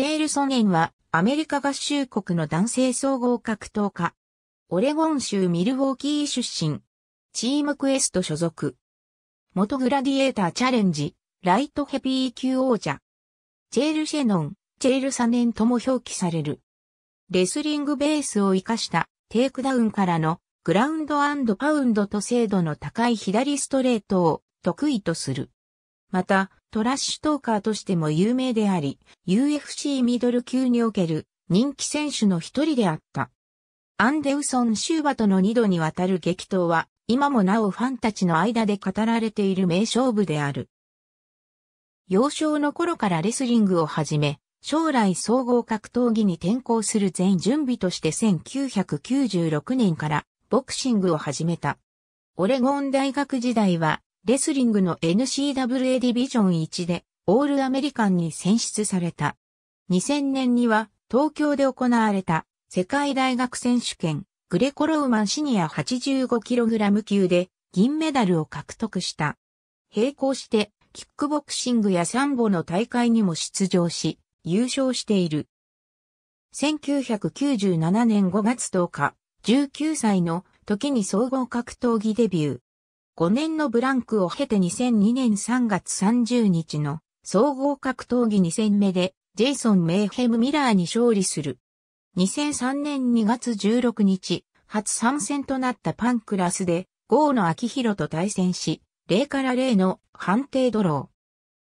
チェールソゲンはアメリカ合衆国の男性総合格闘家。オレゴン州ミルウォーキー出身。チームクエスト所属。元グラディエーターチャレンジ、ライトヘビー級王者。チェールシェノン、チェールサネンとも表記される。レスリングベースを活かしたテイクダウンからのグラウンドパウンドと精度の高い左ストレートを得意とする。また、トラッシュトーカーとしても有名であり、UFC ミドル級における人気選手の一人であった。アンデウソン・シューバとの二度にわたる激闘は、今もなおファンたちの間で語られている名勝負である。幼少の頃からレスリングを始め、将来総合格闘技に転向する全準備として1996年からボクシングを始めた。オレゴン大学時代はレスリングの n c w a ディビジョン1でオールアメリカンに選出された。2000年には東京で行われた世界大学選手権グレコローマンシニア 85kg 級で銀メダルを獲得した。並行してキックボクシングやサンボの大会にも出場し優勝している。1997年5月10日、19歳の時に総合格闘技デビュー。5年のブランクを経て2002年3月30日の総合格闘技2戦目でジェイソン・メイヘム・ミラーに勝利する。2003年2月16日、初参戦となったパンクラスで、ー野明宏と対戦し、0から0の判定ドロ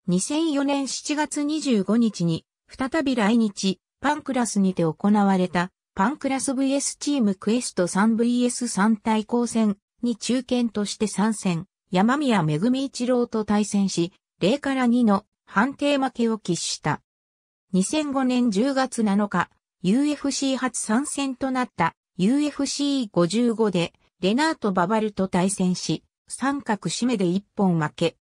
ー。2004年7月25日に、再び来日、パンクラスにて行われた、パンクラス VS チームクエスト 3VS3 対抗戦に中堅として参戦、山宮恵一郎と対戦し、0から2の判定負けを喫した。2005年10月7日、UFC 初参戦となった UFC55 でレナート・ババルと対戦し、三角締めで一本負け。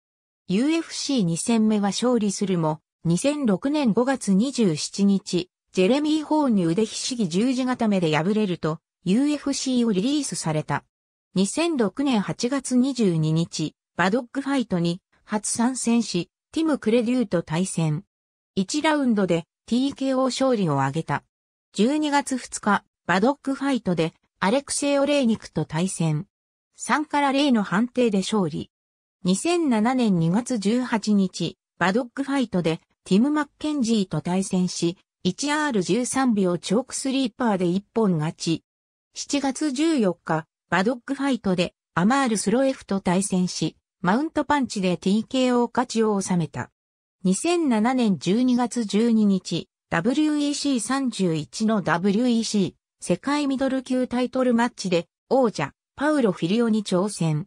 UFC2 戦目は勝利するも、2006年5月27日、ジェレミー・ホーに腕ひしぎ十字固めで敗れると、UFC をリリースされた。2006年8月22日、バドッグファイトに初参戦し、ティム・クレデューと対戦。1ラウンドで TKO 勝利を挙げた。12月2日、バドッグファイトでアレクセイ・オレーニクと対戦。3から0の判定で勝利。2007年2月18日、バドッグファイトでティム・マッケンジーと対戦し、1R13 秒チョークスリーパーで1本勝ち。7月14日、バドッグファイトでアマール・スロエフと対戦し、マウントパンチで TKO 勝ちを収めた。2007年12月12日、WEC31 の WEC 世界ミドル級タイトルマッチで王者パウロ・フィリオに挑戦。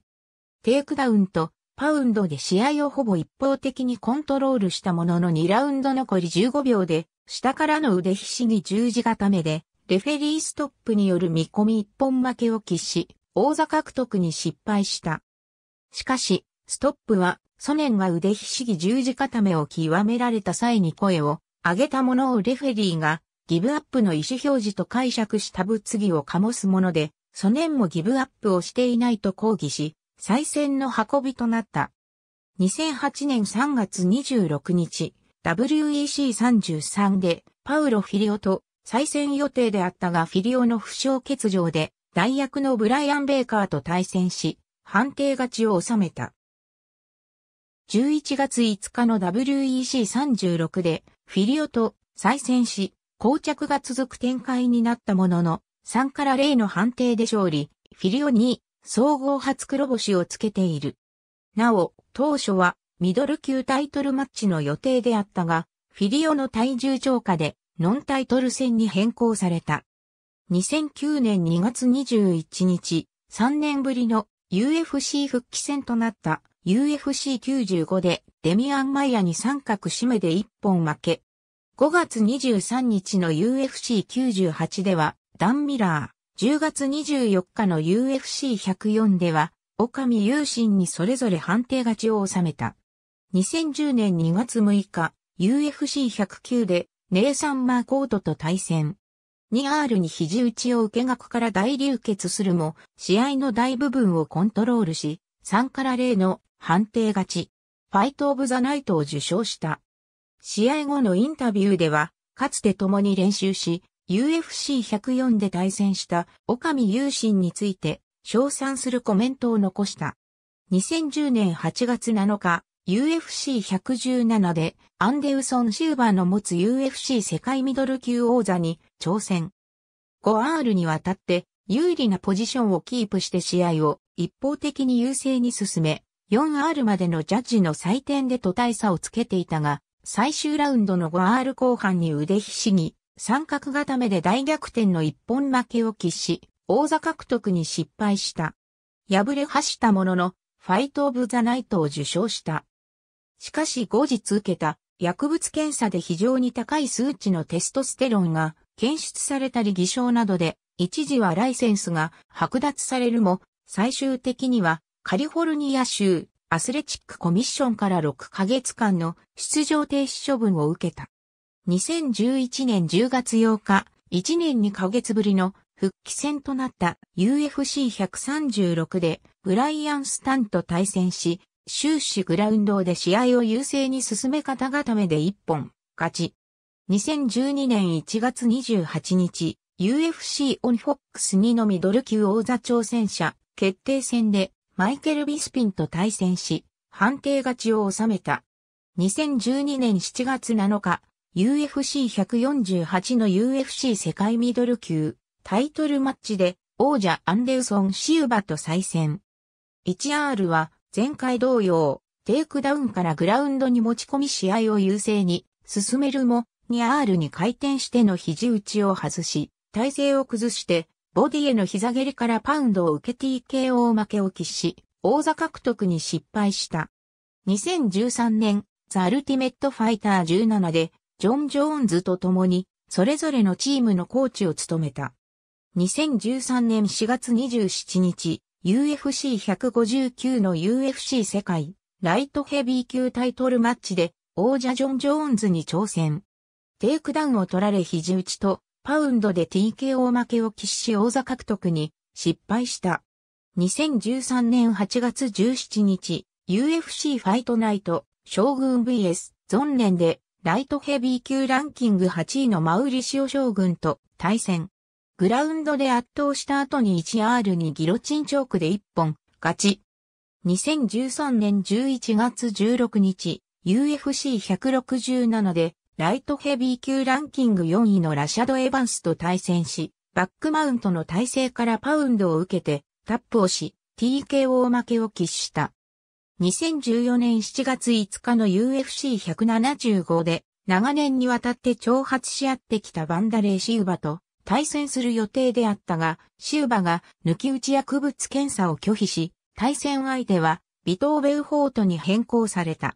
テイクダウンとパウンドで試合をほぼ一方的にコントロールしたものの2ラウンド残り15秒で下からの腕ひしぎ十字固めでレフェリーストップによる見込み一本負けを喫し、王座獲得に失敗した。しかし、ストップは、ソネンが腕ひしぎ十字固めを極められた際に声を上げたものをレフェリーが、ギブアップの意思表示と解釈した物議を醸すもので、ソネンもギブアップをしていないと抗議し、再戦の運びとなった。2008年3月26日、WEC33 でパウロ・フィリオと再戦予定であったがフィリオの負傷欠場で、代役のブライアン・ベイカーと対戦し、判定勝ちを収めた。11月5日の WEC36 で、フィリオと再戦し、膠着が続く展開になったものの、3から0の判定で勝利、フィリオ2、総合初黒星をつけている。なお、当初はミドル級タイトルマッチの予定であったが、フィリオの体重超過でノンタイトル戦に変更された。2009年2月21日、3年ぶりの UFC 復帰戦となった UFC95 でデミアン・マイヤに三角締めで一本負け。5月23日の UFC98 ではダン・ミラー、10月24日の UFC104 ではオカミ・ユーシンにそれぞれ判定勝ちを収めた。2010年2月6日、UFC109 でネイサン・マーコートと対戦。2R に肘打ちを受け額から大流血するも、試合の大部分をコントロールし、3から0の判定勝ち。ファイト・オブ・ザ・ナイトを受賞した。試合後のインタビューでは、かつて共に練習し、UFC104 で対戦したオカミ・ユーシンについて、称賛するコメントを残した。2010年8月7日、UFC117 でアンデウソン・シューバーの持つ UFC 世界ミドル級王座に挑戦。5R にわたって有利なポジションをキープして試合を一方的に優勢に進め、4R までのジャッジの採点で途大差をつけていたが、最終ラウンドの 5R 後半に腕ひしぎ、三角固めで大逆転の一本負けを喫し、王座獲得に失敗した。敗れ走ったものの、ファイト・オブ・ザ・ナイトを受賞した。しかし後日受けた薬物検査で非常に高い数値のテストステロンが検出されたり偽証などで一時はライセンスが剥奪されるも最終的にはカリフォルニア州アスレチックコミッションから6ヶ月間の出場停止処分を受けた。2011年10月8日、1年2ヶ月ぶりの復帰戦となった UFC136 でブライアン・スタンと対戦し、終始グラウンドで試合を優勢に進め方固めで一本、勝ち。2012年1月28日、UFC オンフォックス2のミドル級王座挑戦者、決定戦で、マイケル・ビスピンと対戦し、判定勝ちを収めた。2012年7月7日、UFC148 の UFC 世界ミドル級タイトルマッチで王者アンデルソン・シウバと再戦。1R は前回同様、テイクダウンからグラウンドに持ち込み試合を優勢に進めるも、アールに回転しての肘打ちを外し、体勢を崩して、ボディへの膝蹴りからパウンドを受け TKO 負けを喫し、王座獲得に失敗した。2013年、ザ・アルティメット・ファイター17で、ジョン・ジョーンズと共に、それぞれのチームのコーチを務めた。2013年4月27日、UFC159 の UFC 世界ライトヘビー級タイトルマッチで王者ジョン・ジョーンズに挑戦。テイクダウンを取られ肘打ちとパウンドで TKO 負けを喫し王座獲得に失敗した。2013年8月17日 UFC ファイトナイト将軍 VS ゾンレンでライトヘビー級ランキング8位のマウリシオ将軍と対戦。グラウンドで圧倒した後に 1R にギロチンチョークで1本、勝ち。2013年11月16日、UFC167 で、ライトヘビー級ランキング4位のラシャド・エヴァンスと対戦し、バックマウントの体勢からパウンドを受けて、タップをし、TKO 負けを喫した。2014年7月5日の UFC175 で、長年にわたって挑発し合ってきたバンダレーシウバと、対戦する予定であったが、シウバが抜き打ち薬物検査を拒否し、対戦相手はビトーベウフォートに変更された。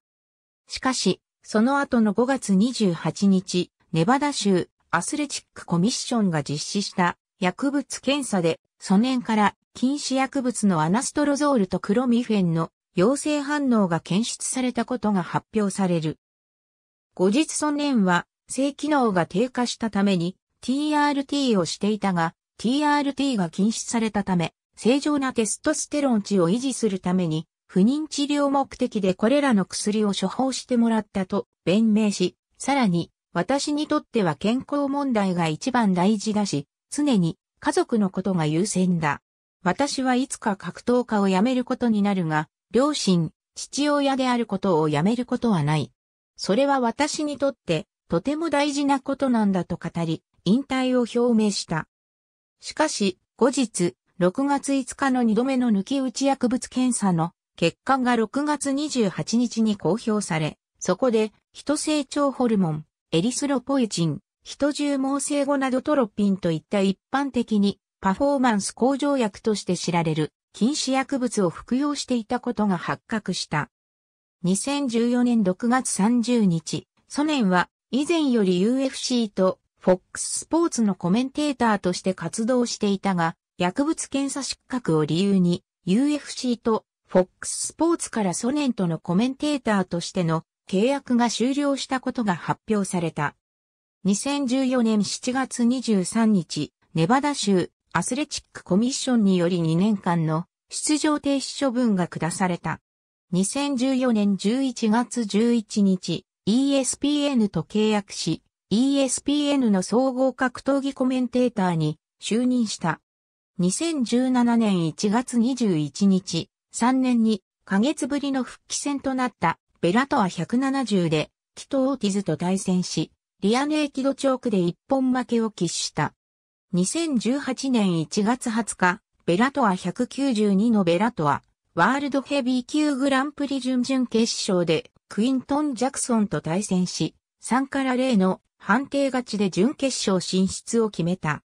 しかし、その後の5月28日、ネバダ州アスレチックコミッションが実施した薬物検査で、素年から禁止薬物のアナストロゾールとクロミフェンの陽性反応が検出されたことが発表される。後日素年は性機能が低下したために TRT をしていたが、TRT が禁止されたため、正常なテストステロン値を維持するために、不妊治療目的でこれらの薬を処方してもらったと弁明し、さらに、私にとっては健康問題が一番大事だし、常に家族のことが優先だ。私はいつか格闘家を辞めることになるが、両親、父親であることを辞めることはない。それは私にとってとても大事なことなんだと語り、引退を表明した。しかし、後日、6月5日の2度目の抜き打ち薬物検査の結果が6月28日に公表され、そこで、人成長ホルモン、エリスロポエチン、人重毛性後などトロピンといった一般的にパフォーマンス向上薬として知られる禁止薬物を服用していたことが発覚した。2014年6月30日、ソネは以前より UFC とフォックススポーツのコメンテーターとして活動していたが、薬物検査失格を理由に UFC とフォックスポーツからソネンとのコメンテーターとしての契約が終了したことが発表された。2014年7月23日、ネバダ州アスレチックコミッションにより2年間の出場停止処分が下された。2014年11月11日、ESPN と契約し、ESPN の総合格闘技コメンテーターに就任した。2017年1月21日、3年にヶ月ぶりの復帰戦となったベラトア170で、キト・オーティズと対戦し、リアネーキドチョークで一本負けを喫した。2018年1月20日、ベラトア192のベラトア、ワールドヘビー級グランプリ準々決勝で、クイントン・ジャクソンと対戦し、3から0の判定勝ちで準決勝進出を決めた。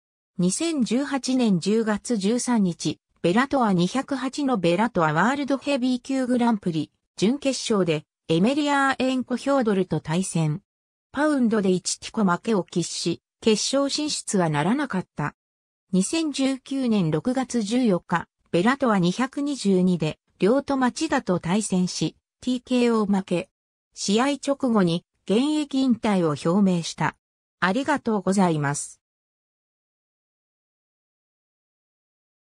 2018年10月13日、ベラトア208のベラトアワールドヘビー級グランプリ、準決勝で、エメリアーエンコ・ヒョードルと対戦。パウンドで1ティコ負けを喫し、決勝進出はならなかった。2019年6月14日、ベラトア222で、両戸町田と対戦し、TKO 負け。試合直後に、現役引退を表明した。ありがとうございます。